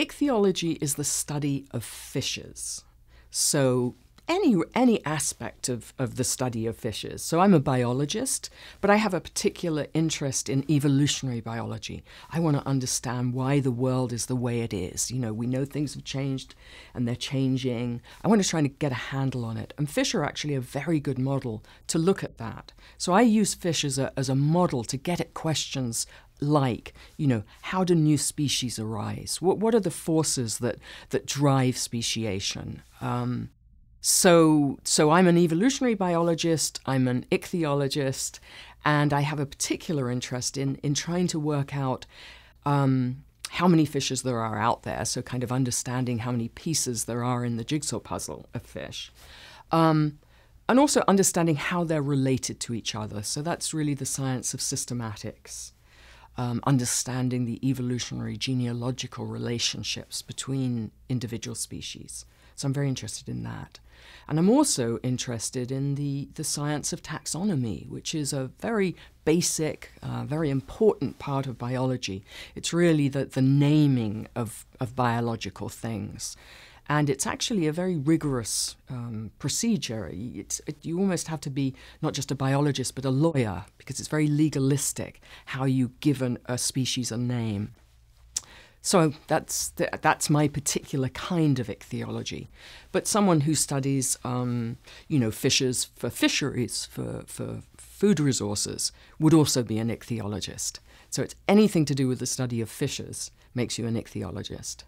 Ichthyology is the study of fishes. So any any aspect of, of the study of fishes. So I'm a biologist, but I have a particular interest in evolutionary biology. I want to understand why the world is the way it is. You know, we know things have changed and they're changing. I want to try and get a handle on it. And fish are actually a very good model to look at that. So I use fish as a, as a model to get at questions like you know how do new species arise what, what are the forces that that drive speciation um, so so i'm an evolutionary biologist i'm an ichthyologist and i have a particular interest in in trying to work out um, how many fishes there are out there so kind of understanding how many pieces there are in the jigsaw puzzle of fish um, and also understanding how they're related to each other so that's really the science of systematics um, understanding the evolutionary genealogical relationships between individual species. So I'm very interested in that. And I'm also interested in the, the science of taxonomy, which is a very basic, uh, very important part of biology. It's really the, the naming of, of biological things. And it's actually a very rigorous um, procedure. It, you almost have to be not just a biologist, but a lawyer, because it's very legalistic how you give an, a species a name. So that's, the, that's my particular kind of ichthyology. But someone who studies, um, you know, fishes for fisheries, for, for food resources, would also be an ichthyologist. So it's anything to do with the study of fishes makes you an ichthyologist.